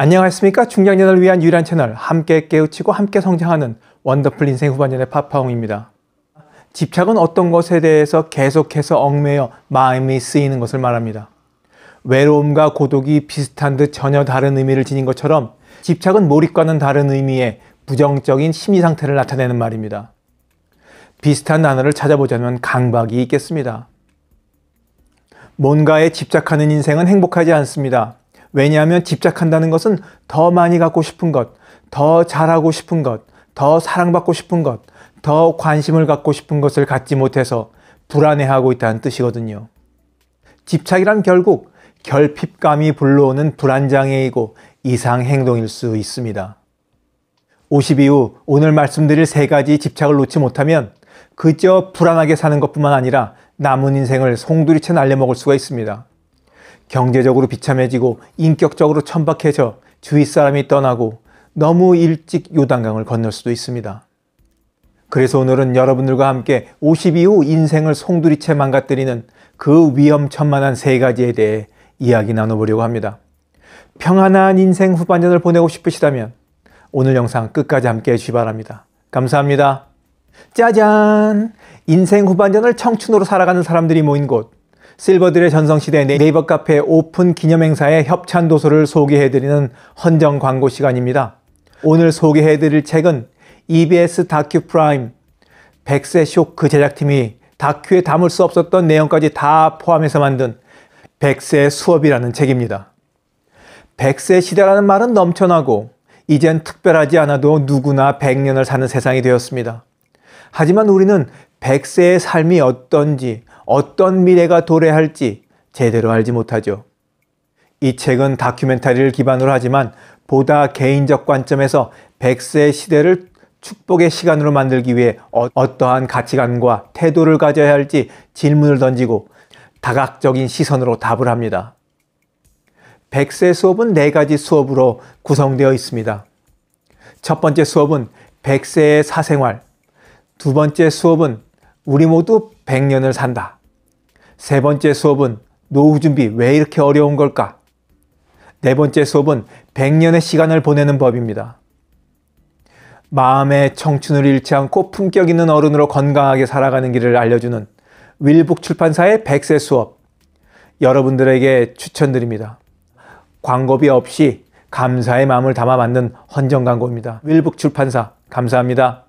안녕하십니까? 중장년을 위한 유일한 채널, 함께 깨우치고 함께 성장하는 원더풀 인생 후반년의 파파홍입니다. 집착은 어떤 것에 대해서 계속해서 얽매여 마음이 쓰이는 것을 말합니다. 외로움과 고독이 비슷한 듯 전혀 다른 의미를 지닌 것처럼 집착은 몰입과는 다른 의미의 부정적인 심리 상태를 나타내는 말입니다. 비슷한 단어를 찾아보자면 강박이 있겠습니다. 뭔가에 집착하는 인생은 행복하지 않습니다. 왜냐하면 집착한다는 것은 더 많이 갖고 싶은 것, 더 잘하고 싶은 것, 더 사랑받고 싶은 것, 더 관심을 갖고 싶은 것을 갖지 못해서 불안해하고 있다는 뜻이거든요. 집착이란 결국 결핍감이 불러오는 불안장애이고 이상행동일 수 있습니다. 50 이후 오늘 말씀드릴 세 가지 집착을 놓지 못하면 그저 불안하게 사는 것뿐만 아니라 남은 인생을 송두리째 날려먹을 수가 있습니다. 경제적으로 비참해지고 인격적으로 천박해져 주위 사람이 떠나고 너무 일찍 요단강을 건널 수도 있습니다. 그래서 오늘은 여러분들과 함께 52후 인생을 송두리째 망가뜨리는 그 위험천만한 세 가지에 대해 이야기 나눠보려고 합니다. 평안한 인생 후반전을 보내고 싶으시다면 오늘 영상 끝까지 함께 해주시 바랍니다. 감사합니다. 짜잔! 인생 후반전을 청춘으로 살아가는 사람들이 모인 곳. 실버들의 전성시대 네 네이버 카페 오픈 기념행사에 협찬 도서를 소개해드리는 헌정 광고 시간입니다. 오늘 소개해드릴 책은 EBS 다큐 프라임 100세 쇼크 그 제작팀이 다큐에 담을 수 없었던 내용까지 다 포함해서 만든 100세 수업이라는 책입니다. 100세 시대라는 말은 넘쳐나고 이젠 특별하지 않아도 누구나 100년을 사는 세상이 되었습니다. 하지만 우리는 100세의 삶이 어떤지 어떤 미래가 도래할지 제대로 알지 못하죠. 이 책은 다큐멘터리를 기반으로 하지만 보다 개인적 관점에서 100세 시대를 축복의 시간으로 만들기 위해 어, 어떠한 가치관과 태도를 가져야 할지 질문을 던지고 다각적인 시선으로 답을 합니다. 100세 수업은 네가지 수업으로 구성되어 있습니다. 첫 번째 수업은 100세의 사생활, 두 번째 수업은 우리 모두 100년을 산다. 세 번째 수업은 노후 준비 왜 이렇게 어려운 걸까? 네 번째 수업은 100년의 시간을 보내는 법입니다. 마음의 청춘을 잃지 않고 품격 있는 어른으로 건강하게 살아가는 길을 알려주는 윌북 출판사의 100세 수업. 여러분들에게 추천드립니다. 광고비 없이 감사의 마음을 담아 만든 헌정 광고입니다. 윌북 출판사 감사합니다.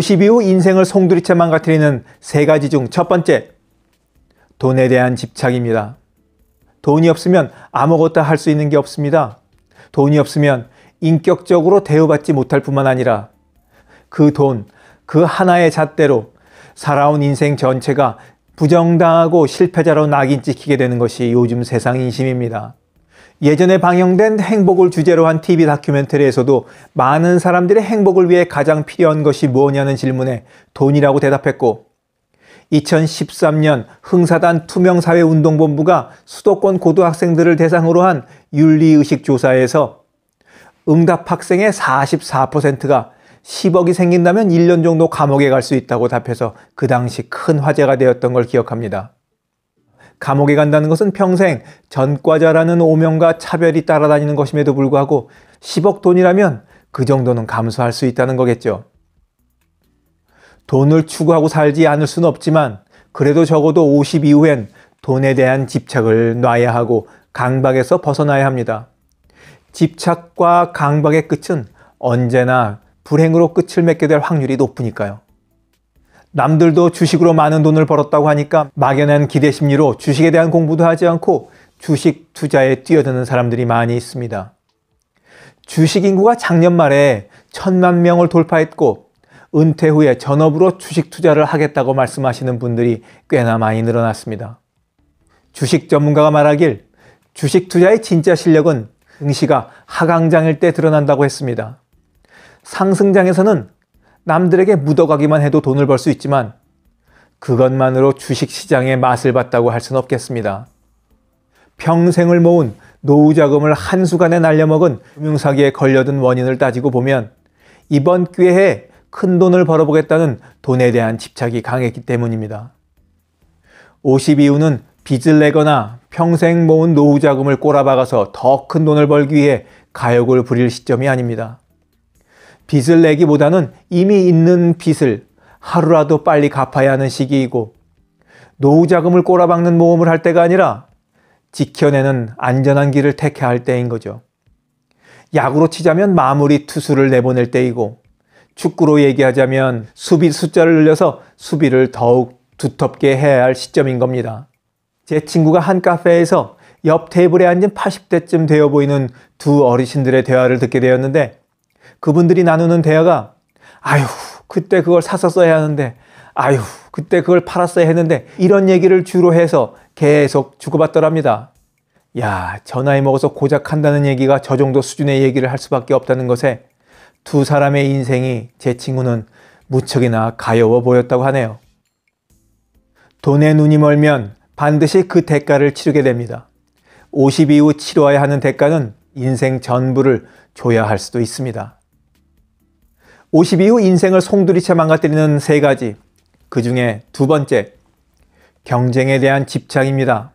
50 이후 인생을 송두리째만 가뜨리는 세 가지 중 첫 번째, 돈에 대한 집착입니다. 돈이 없으면 아무것도 할 수 있는 게 없습니다. 돈이 없으면 인격적으로 대우받지 못할 뿐만 아니라 그 돈, 그 하나의 잣대로 살아온 인생 전체가 부정당하고 실패자로 낙인 찍히게 되는 것이 요즘 세상 인심입니다. 예전에 방영된 행복을 주제로 한 TV 다큐멘터리에서도 많은 사람들의 행복을 위해 가장 필요한 것이 뭐냐는 질문에 돈이라고 대답했고 2013년 흥사단 투명사회운동본부가 수도권 고등학생들을 대상으로 한 윤리의식 조사에서 응답 학생의 44%가 10억이 생긴다면 1년 정도 감옥에 갈 수 있다고 답해서 그 당시 큰 화제가 되었던 걸 기억합니다. 감옥에 간다는 것은 평생 전과자라는 오명과 차별이 따라다니는 것임에도 불구하고 10억 돈이라면 그 정도는 감수할 수 있다는 거겠죠. 돈을 추구하고 살지 않을 수는 없지만 그래도 적어도 50 이후엔 돈에 대한 집착을 놔야 하고 강박에서 벗어나야 합니다. 집착과 강박의 끝은 언제나 불행으로 끝을 맺게 될 확률이 높으니까요. 남들도 주식으로 많은 돈을 벌었다고 하니까 막연한 기대 심리로 주식에 대한 공부도 하지 않고 주식 투자에 뛰어드는 사람들이 많이 있습니다. 주식 인구가 작년 말에 천만 명을 돌파했고 은퇴 후에 전업으로 주식 투자를 하겠다고 말씀하시는 분들이 꽤나 많이 늘어났습니다. 주식 전문가가 말하길 주식 투자의 진짜 실력은 응시가 하강장일 때 드러난다고 했습니다. 상승장에서는 남들에게 묻어가기만 해도 돈을 벌 수 있지만 그것만으로 주식시장의 맛을 봤다고 할 순 없겠습니다. 평생을 모은 노후 자금을 한순간에 날려먹은 금융사기에 걸려든 원인을 따지고 보면 이번 기회에 큰 돈을 벌어보겠다는 돈에 대한 집착이 강했기 때문입니다. 50이는 빚을 내거나 평생 모은 노후 자금을 꼬라박아서 더 큰 돈을 벌기 위해 가욕을 부릴 시점이 아닙니다. 빚을 내기보다는 이미 있는 빚을 하루라도 빨리 갚아야 하는 시기이고 노후 자금을 꼬라박는 모험을 할 때가 아니라 지켜내는 안전한 길을 택해야 할 때인 거죠. 야구로 치자면 마무리 투수를 내보낼 때이고 축구로 얘기하자면 수비 숫자를 늘려서 수비를 더욱 두텁게 해야 할 시점인 겁니다. 제 친구가 한 카페에서 옆 테이블에 앉은 80대쯤 되어 보이는 두 어르신들의 대화를 듣게 되었는데 그분들이 나누는 대화가 아휴 그때 그걸 샀었어야 하는데, 아휴 그때 그걸 팔았어야 했는데, 이런 얘기를 주로 해서 계속 주고받더랍니다. 야, 저 나이 먹어서 고작 한다는 얘기가 저 정도 수준의 얘기를 할 수밖에 없다는 것에 두 사람의 인생이 제 친구는 무척이나 가여워 보였다고 하네요. 돈에 눈이 멀면 반드시 그 대가를 치르게 됩니다. 50 이후 치러야 하는 대가는 인생 전부를 줘야 할 수도 있습니다. 50 이후 인생을 송두리째 망가뜨리는 세 가지. 그 중에 두 번째, 경쟁에 대한 집착입니다.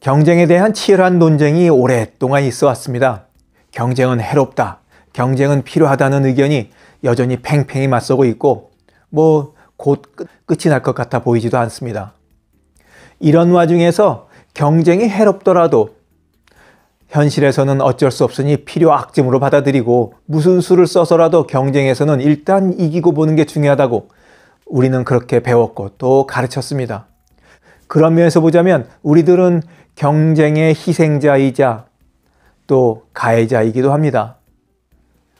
경쟁에 대한 치열한 논쟁이 오랫동안 있어 왔습니다. 경쟁은 해롭다. 경쟁은 필요하다는 의견이 여전히 팽팽히 맞서고 있고, 뭐, 곧 끝이 날 것 같아 보이지도 않습니다. 이런 와중에서 경쟁이 해롭더라도 현실에서는 어쩔 수 없으니 필요 악점으로 받아들이고 무슨 수를 써서라도 경쟁에서는 일단 이기고 보는 게 중요하다고 우리는 그렇게 배웠고 또 가르쳤습니다. 그런 면에서 보자면 우리들은 경쟁의 희생자이자 또 가해자이기도 합니다.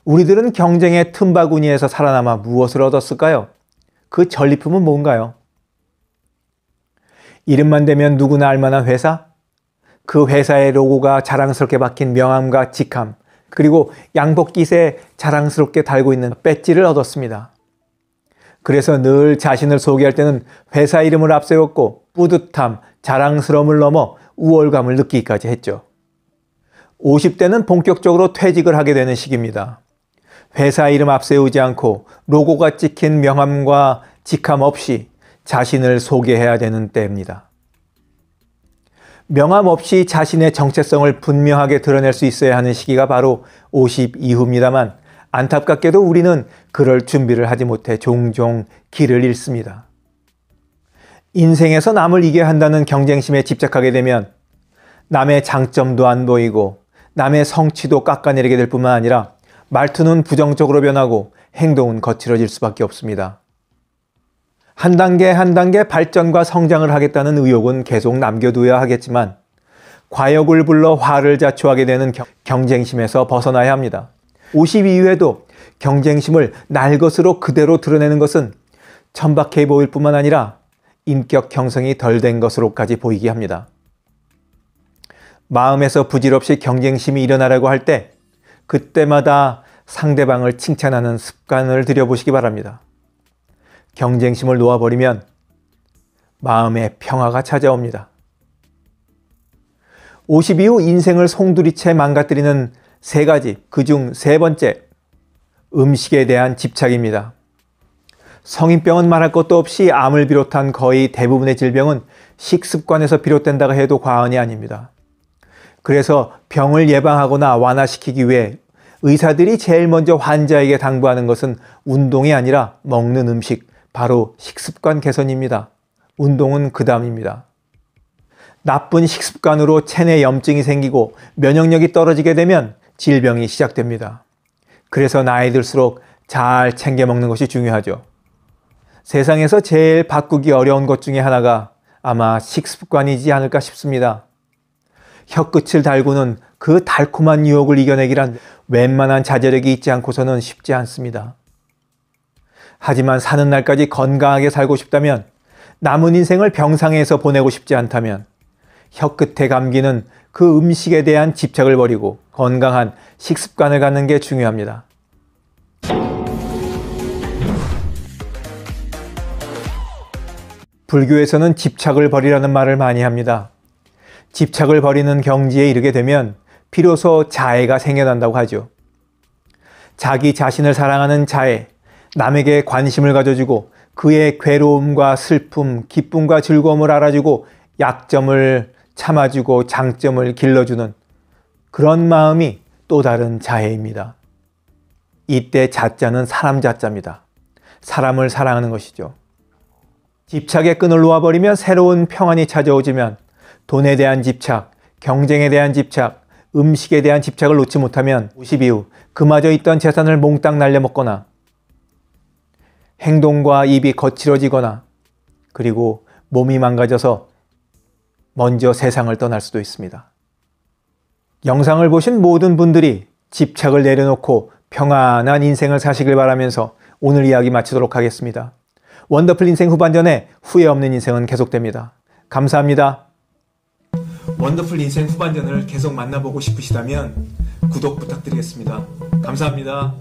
우리들은 경쟁의 틈바구니에서 살아남아 무엇을 얻었을까요? 그 전리품은 뭔가요? 이름만 되면 누구나 알만한 회사? 그 회사의 로고가 자랑스럽게 박힌 명함과 직함, 그리고 양복깃에 자랑스럽게 달고 있는 배지를 얻었습니다. 그래서 늘 자신을 소개할 때는 회사 이름을 앞세웠고 뿌듯함, 자랑스러움을 넘어 우월감을 느끼기까지 했죠. 50대는 본격적으로 퇴직을 하게 되는 시기입니다. 회사 이름 앞세우지 않고 로고가 찍힌 명함과 직함 없이 자신을 소개해야 되는 때입니다. 명함 없이 자신의 정체성을 분명하게 드러낼 수 있어야 하는 시기가 바로 50 이후입니다만 안타깝게도 우리는 그럴 준비를 하지 못해 종종 길을 잃습니다. 인생에서 남을 이겨야 한다는 경쟁심에 집착하게 되면 남의 장점도 안 보이고 남의 성취도 깎아내리게 될 뿐만 아니라 말투는 부정적으로 변하고 행동은 거칠어질 수밖에 없습니다. 한 단계 한 단계 발전과 성장을 하겠다는 의욕은 계속 남겨두어야 하겠지만 과욕을 불러 화를 자초하게 되는 경쟁심에서 벗어나야 합니다. 52회도 경쟁심을 날 것으로 그대로 드러내는 것은 천박해 보일 뿐만 아니라 인격 형성이 덜 된 것으로까지 보이게 합니다. 마음에서 부질없이 경쟁심이 일어나라고 할 때 그때마다 상대방을 칭찬하는 습관을 들여보시기 바랍니다. 경쟁심을 놓아버리면 마음의 평화가 찾아옵니다. 52후 인생을 송두리째 망가뜨리는 세 가지, 그 중 세 번째, 음식에 대한 집착입니다. 성인병은 말할 것도 없이 암을 비롯한 거의 대부분의 질병은 식습관에서 비롯된다고 해도 과언이 아닙니다. 그래서 병을 예방하거나 완화시키기 위해 의사들이 제일 먼저 환자에게 당부하는 것은 운동이 아니라 먹는 음식, 바로 식습관 개선입니다. 운동은 그 다음입니다. 나쁜 식습관으로 체내 염증이 생기고 면역력이 떨어지게 되면 질병이 시작됩니다. 그래서 나이 들수록 잘 챙겨 먹는 것이 중요하죠. 세상에서 제일 바꾸기 어려운 것 중에 하나가 아마 식습관이지 않을까 싶습니다. 혀끝을 달구는 그 달콤한 유혹을 이겨내기란 웬만한 자제력이 있지 않고서는 쉽지 않습니다. 하지만 사는 날까지 건강하게 살고 싶다면, 남은 인생을 병상에서 보내고 싶지 않다면, 혀끝에 감기는 그 음식에 대한 집착을 버리고 건강한 식습관을 갖는 게 중요합니다. 불교에서는 집착을 버리라는 말을 많이 합니다. 집착을 버리는 경지에 이르게 되면 비로소 자애가 생겨난다고 하죠. 자기 자신을 사랑하는 자애, 남에게 관심을 가져주고 그의 괴로움과 슬픔, 기쁨과 즐거움을 알아주고 약점을 참아주고 장점을 길러주는 그런 마음이 또 다른 자해입니다. 이때 자자는 사람 자자입니다. 사람을 사랑하는 것이죠. 집착의 끈을 놓아버리면 새로운 평안이 찾아오지만 돈에 대한 집착, 경쟁에 대한 집착, 음식에 대한 집착을 놓지 못하면 50 이후 그마저 있던 재산을 몽땅 날려먹거나 행동과 입이 거칠어지거나 그리고 몸이 망가져서 먼저 세상을 떠날 수도 있습니다. 영상을 보신 모든 분들이 집착을 내려놓고 평안한 인생을 사시길 바라면서 오늘 이야기 마치도록 하겠습니다. 원더풀 인생 후반전에 후회 없는 인생은 계속됩니다. 감사합니다. 원더풀 인생 후반전을 계속 만나보고 싶으시다면 구독 부탁드리겠습니다. 감사합니다.